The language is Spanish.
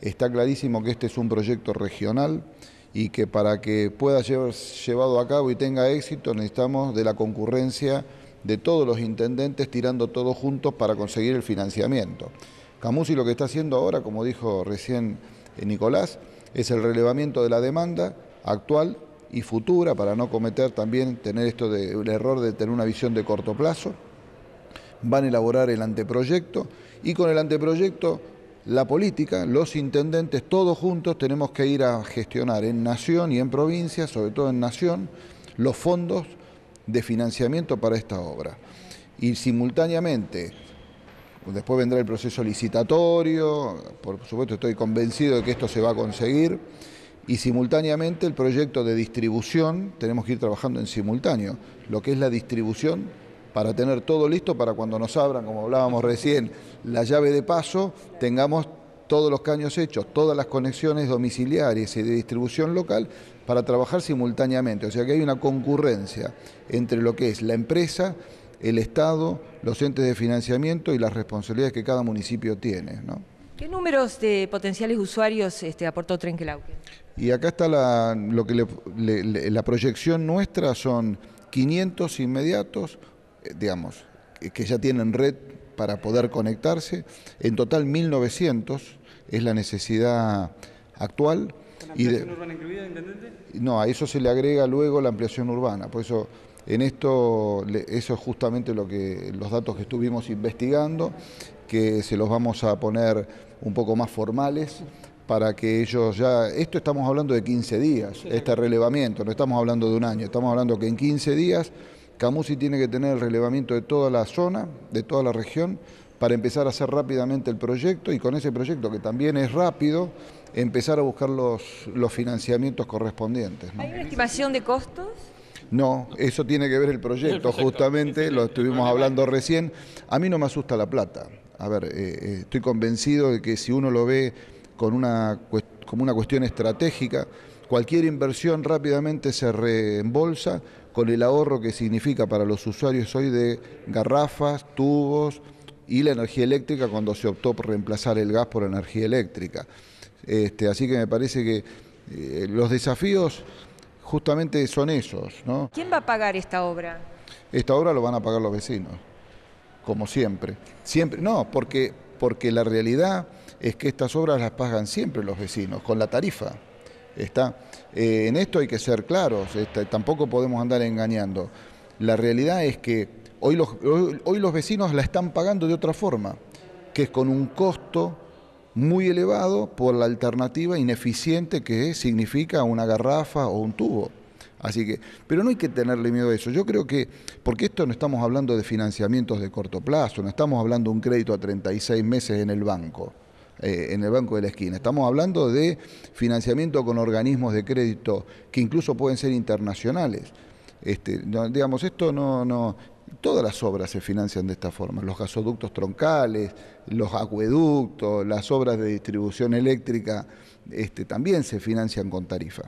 Está clarísimo que este es un proyecto regional y que para que pueda ser llevado a cabo y tenga éxito necesitamos de la concurrencia de todos los intendentes tirando todos juntos para conseguir el financiamiento. y lo que está haciendo ahora, como dijo recién eh, Nicolás, es el relevamiento de la demanda actual y futura para no cometer también tener esto el error de tener una visión de corto plazo. Van a elaborar el anteproyecto y con el anteproyecto la política, los intendentes, todos juntos tenemos que ir a gestionar en nación y en provincia, sobre todo en nación, los fondos de financiamiento para esta obra. Y simultáneamente, después vendrá el proceso licitatorio, por supuesto estoy convencido de que esto se va a conseguir, y simultáneamente el proyecto de distribución, tenemos que ir trabajando en simultáneo, lo que es la distribución para tener todo listo para cuando nos abran, como hablábamos recién, la llave de paso, tengamos todos los caños hechos, todas las conexiones domiciliarias y de distribución local para trabajar simultáneamente. O sea que hay una concurrencia entre lo que es la empresa, el Estado, los entes de financiamiento y las responsabilidades que cada municipio tiene. ¿Qué números de potenciales usuarios este, aportó Trenquelauque? Y acá está lo que la proyección nuestra, son 500 inmediatos, eh, digamos, que ya tienen red para poder conectarse. En total 1.900 es la necesidad actual. la ampliación y urbana incluida, intendente? No, a eso se le agrega luego la ampliación urbana. Por eso, en esto, eso es justamente lo que, los datos que estuvimos investigando, que se los vamos a poner un poco más formales para que ellos ya, esto estamos hablando de 15 días, este relevamiento, no estamos hablando de un año, estamos hablando que en 15 días Camusi tiene que tener el relevamiento de toda la zona, de toda la región, para empezar a hacer rápidamente el proyecto y con ese proyecto, que también es rápido, empezar a buscar los, los financiamientos correspondientes. ¿Hay una estimación de costos? No, eso tiene que ver el proyecto, justamente, lo estuvimos hablando recién. A mí no me asusta la plata. A ver, eh, eh, estoy convencido de que si uno lo ve con una, como una cuestión estratégica, Cualquier inversión rápidamente se reembolsa con el ahorro que significa para los usuarios hoy de garrafas, tubos y la energía eléctrica cuando se optó por reemplazar el gas por energía eléctrica. Este, así que me parece que eh, los desafíos justamente son esos. ¿no? ¿Quién va a pagar esta obra? Esta obra lo van a pagar los vecinos, como siempre. Siempre, no, porque, porque la realidad es que estas obras las pagan siempre los vecinos, con la tarifa está. Eh, en esto hay que ser claros, este, tampoco podemos andar engañando. La realidad es que hoy los, hoy, los vecinos la están pagando de otra forma, que es con un costo muy elevado por la alternativa ineficiente que significa una garrafa o un tubo. Así que, pero no hay que tenerle miedo a eso. Yo creo que, porque esto no estamos hablando de financiamientos de corto plazo, no estamos hablando de un crédito a 36 meses en el banco. Eh, en el banco de la esquina. Estamos hablando de financiamiento con organismos de crédito que incluso pueden ser internacionales. Este, digamos, esto no, no, todas las obras se financian de esta forma, los gasoductos troncales, los acueductos, las obras de distribución eléctrica, este, también se financian con tarifa.